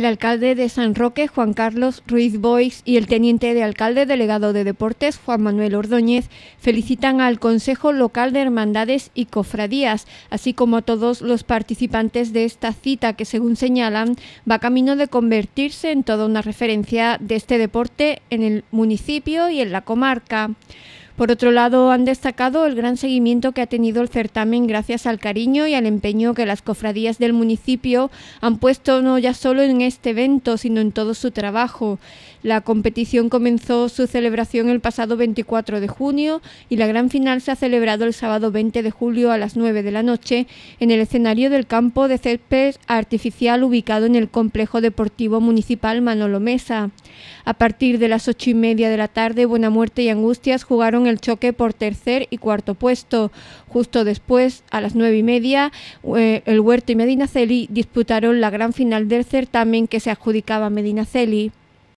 el alcalde de San Roque, Juan Carlos Ruiz Boix, y el teniente de alcalde delegado de Deportes, Juan Manuel Ordóñez, felicitan al Consejo Local de Hermandades y Cofradías, así como a todos los participantes de esta cita que, según señalan, va camino de convertirse en toda una referencia de este deporte en el municipio y en la comarca. Por otro lado, han destacado el gran seguimiento que ha tenido el certamen gracias al cariño y al empeño que las cofradías del municipio han puesto no ya solo en este evento, sino en todo su trabajo. La competición comenzó su celebración el pasado 24 de junio y la gran final se ha celebrado el sábado 20 de julio a las 9 de la noche en el escenario del campo de césped artificial ubicado en el complejo deportivo municipal Manolo Mesa. A partir de las ocho y media de la tarde, Buena Muerte y Angustias jugaron el el choque por tercer y cuarto puesto. Justo después, a las nueve y media, eh, el Huerto y Medinaceli disputaron la gran final del certamen que se adjudicaba Medinaceli.